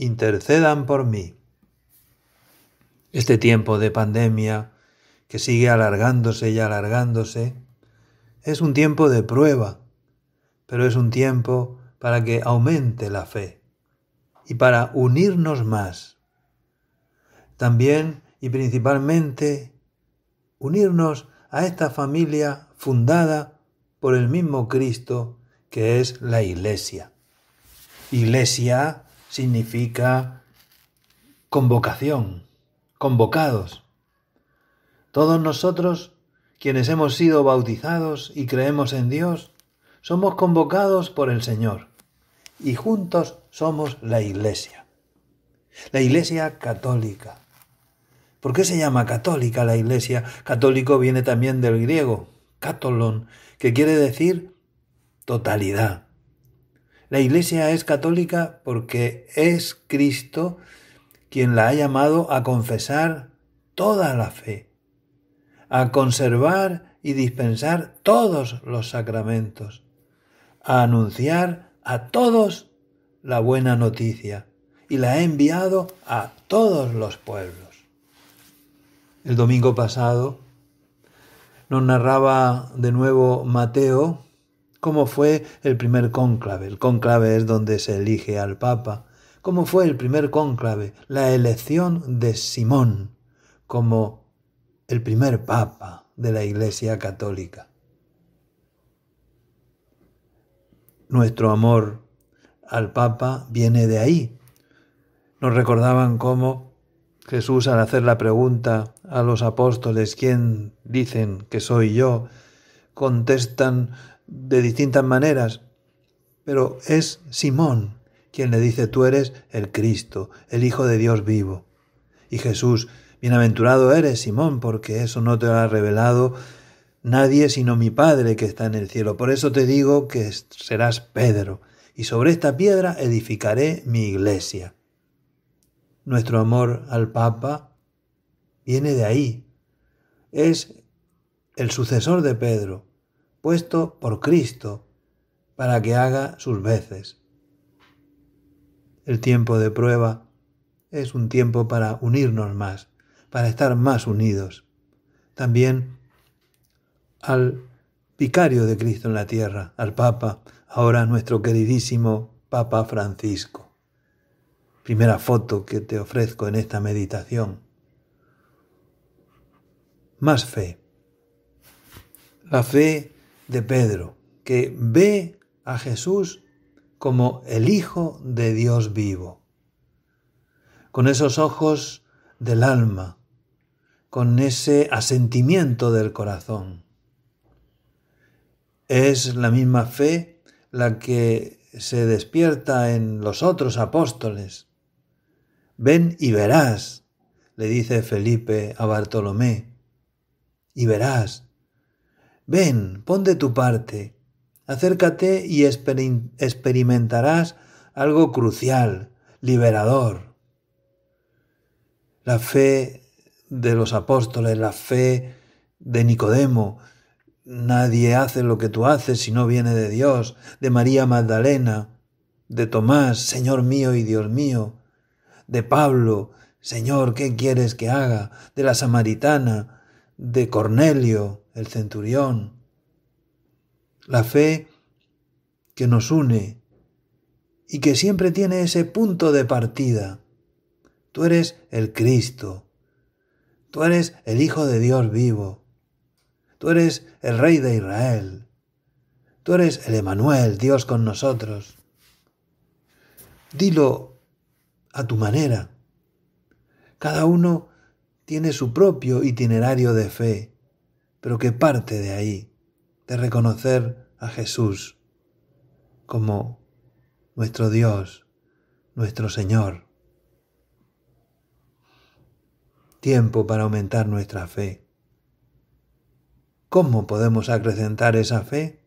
intercedan por mí. Este tiempo de pandemia que sigue alargándose y alargándose es un tiempo de prueba, pero es un tiempo para que aumente la fe y para unirnos más. También y principalmente unirnos a esta familia fundada por el mismo Cristo que es la Iglesia. Iglesia significa convocación, convocados. Todos nosotros, quienes hemos sido bautizados y creemos en Dios, somos convocados por el Señor y juntos somos la Iglesia, la Iglesia católica. ¿Por qué se llama católica la Iglesia? Católico viene también del griego, catolón, que quiere decir totalidad. La Iglesia es católica porque es Cristo quien la ha llamado a confesar toda la fe, a conservar y dispensar todos los sacramentos, a anunciar a todos la buena noticia y la ha enviado a todos los pueblos. El domingo pasado nos narraba de nuevo Mateo cómo fue el primer cónclave. El cónclave es donde se elige al Papa. ¿Cómo fue el primer cónclave? La elección de Simón como el primer Papa de la Iglesia Católica. Nuestro amor al Papa viene de ahí. Nos recordaban cómo Jesús al hacer la pregunta a los apóstoles, ¿quién dicen que soy yo? Contestan de distintas maneras, pero es Simón quien le dice, tú eres el Cristo, el Hijo de Dios vivo. Y Jesús, bienaventurado eres, Simón, porque eso no te lo ha revelado nadie sino mi Padre que está en el cielo. Por eso te digo que serás Pedro, y sobre esta piedra edificaré mi iglesia. Nuestro amor al Papa viene de ahí. Es el sucesor de Pedro, puesto por Cristo para que haga sus veces. El tiempo de prueba es un tiempo para unirnos más, para estar más unidos. También al vicario de Cristo en la tierra, al Papa, ahora nuestro queridísimo Papa Francisco. Primera foto que te ofrezco en esta meditación. Más fe. La fe de Pedro, que ve a Jesús como el Hijo de Dios vivo, con esos ojos del alma, con ese asentimiento del corazón. Es la misma fe la que se despierta en los otros apóstoles. Ven y verás, le dice Felipe a Bartolomé, y verás Ven, pon de tu parte, acércate y experimentarás algo crucial, liberador. La fe de los apóstoles, la fe de Nicodemo, nadie hace lo que tú haces si no viene de Dios, de María Magdalena, de Tomás, Señor mío y Dios mío, de Pablo, Señor, ¿qué quieres que haga? De la samaritana, de Cornelio, el centurión, la fe que nos une y que siempre tiene ese punto de partida. Tú eres el Cristo, tú eres el Hijo de Dios vivo, tú eres el Rey de Israel, tú eres el Emanuel, Dios con nosotros. Dilo a tu manera. Cada uno tiene su propio itinerario de fe, pero que parte de ahí, de reconocer a Jesús como nuestro Dios, nuestro Señor. Tiempo para aumentar nuestra fe. ¿Cómo podemos acrecentar esa fe?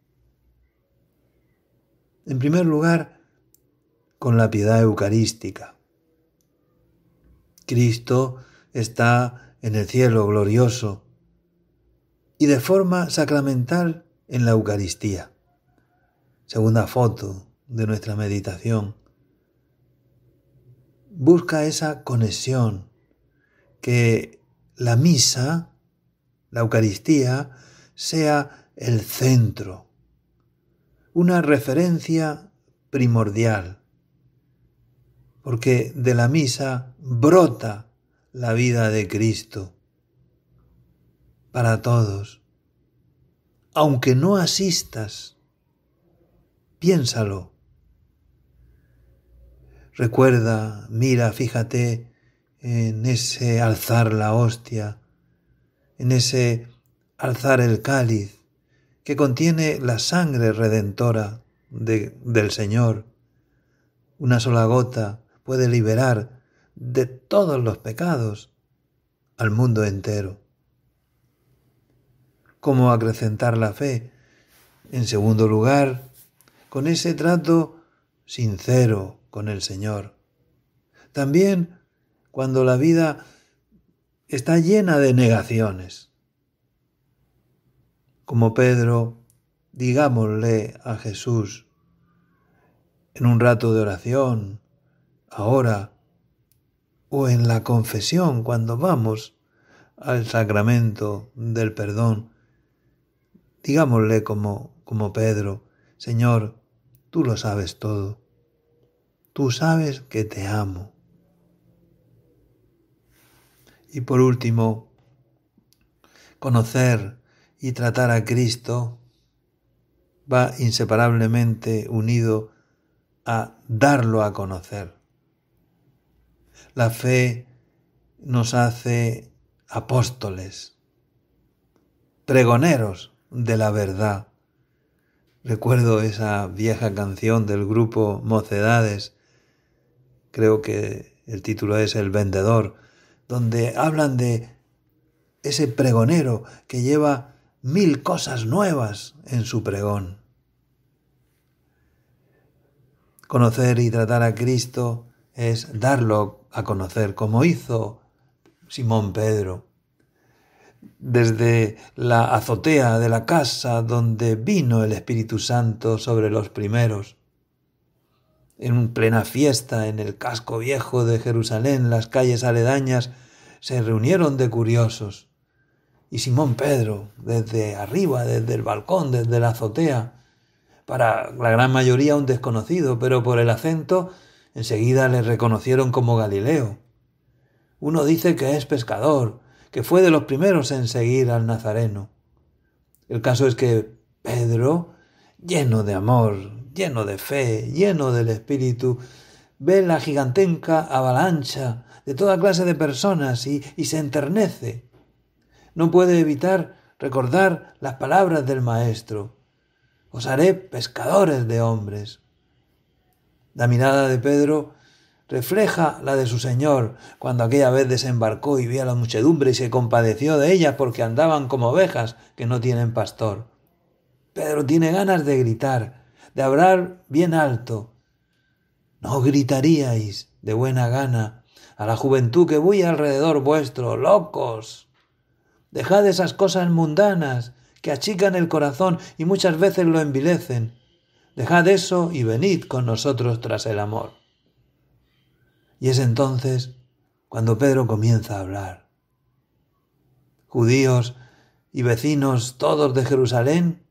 En primer lugar, con la piedad eucarística. Cristo está en el cielo glorioso, y de forma sacramental en la Eucaristía. Segunda foto de nuestra meditación. Busca esa conexión que la misa, la Eucaristía, sea el centro, una referencia primordial, porque de la misa brota la vida de Cristo para todos. Aunque no asistas, piénsalo. Recuerda, mira, fíjate en ese alzar la hostia, en ese alzar el cáliz que contiene la sangre redentora del Señor. Una sola gota puede liberar de todos los pecados al mundo entero cómo acrecentar la fe. En segundo lugar, con ese trato sincero con el Señor. También cuando la vida está llena de negaciones. Como Pedro, digámosle a Jesús, en un rato de oración, ahora, o en la confesión cuando vamos al sacramento del perdón, Digámosle como, como Pedro, Señor, tú lo sabes todo. Tú sabes que te amo. Y por último, conocer y tratar a Cristo va inseparablemente unido a darlo a conocer. La fe nos hace apóstoles, pregoneros de la verdad. Recuerdo esa vieja canción del grupo Mocedades, creo que el título es El Vendedor, donde hablan de ese pregonero que lleva mil cosas nuevas en su pregón. Conocer y tratar a Cristo es darlo a conocer, como hizo Simón Pedro desde la azotea de la casa donde vino el Espíritu Santo sobre los primeros. En plena fiesta en el casco viejo de Jerusalén, las calles aledañas se reunieron de curiosos. Y Simón Pedro, desde arriba, desde el balcón, desde la azotea, para la gran mayoría un desconocido, pero por el acento enseguida le reconocieron como Galileo. Uno dice que es pescador, que fue de los primeros en seguir al Nazareno. El caso es que Pedro, lleno de amor, lleno de fe, lleno del Espíritu, ve la gigantenca avalancha de toda clase de personas y, se enternece. No puede evitar recordar las palabras del Maestro. Os haré pescadores de hombres. La mirada de Pedro refleja la de su Señor, cuando aquella vez desembarcó y vio a la muchedumbre y se compadeció de ellas porque andaban como ovejas que no tienen pastor. Pedro tiene ganas de gritar, de hablar bien alto. No gritaríais de buena gana a la juventud que voy alrededor vuestro, locos. Dejad esas cosas mundanas que achican el corazón y muchas veces lo envilecen. Dejad eso y venid con nosotros tras el amor. Y es entonces cuando Pedro comienza a hablar. Judíos y vecinos todos de Jerusalén,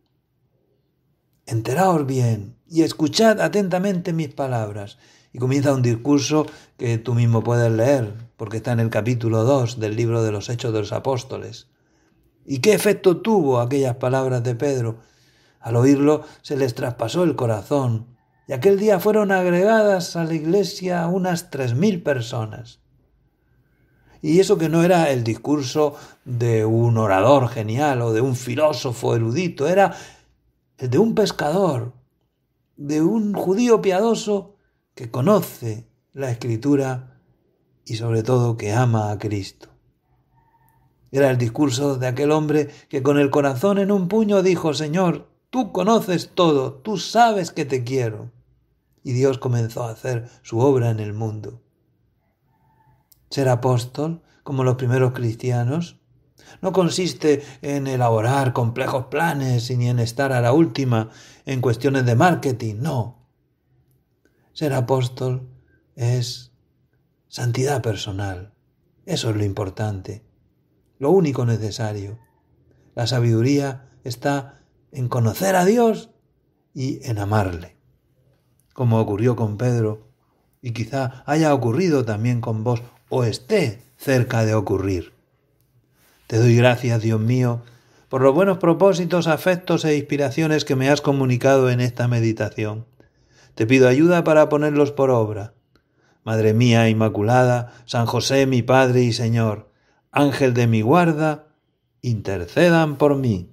enteraos bien y escuchad atentamente mis palabras. Y comienza un discurso que tú mismo puedes leer, porque está en el capítulo 2 del libro de los Hechos de los Apóstoles. ¿Y qué efecto tuvo aquellas palabras de Pedro? Al oírlo se les traspasó el corazón y aquel día fueron agregadas a la iglesia unas tres mil personas. Y eso que no era el discurso de un orador genial o de un filósofo erudito, era el de un pescador, de un judío piadoso que conoce la escritura y sobre todo que ama a Cristo. Era el discurso de aquel hombre que con el corazón en un puño dijo, Señor, tú conoces todo, tú sabes que te quiero. Y Dios comenzó a hacer su obra en el mundo. Ser apóstol, como los primeros cristianos, no consiste en elaborar complejos planes ni en estar a la última en cuestiones de marketing, no. Ser apóstol es santidad personal. Eso es lo importante, lo único necesario. La sabiduría está en conocer a Dios y en amarle, como ocurrió con Pedro y quizá haya ocurrido también con vos o esté cerca de ocurrir. Te doy gracias, Dios mío, por los buenos propósitos, afectos e inspiraciones que me has comunicado en esta meditación. Te pido ayuda para ponerlos por obra. Madre mía Inmaculada, San José mi Padre y Señor, Ángel de mi guarda, intercedan por mí.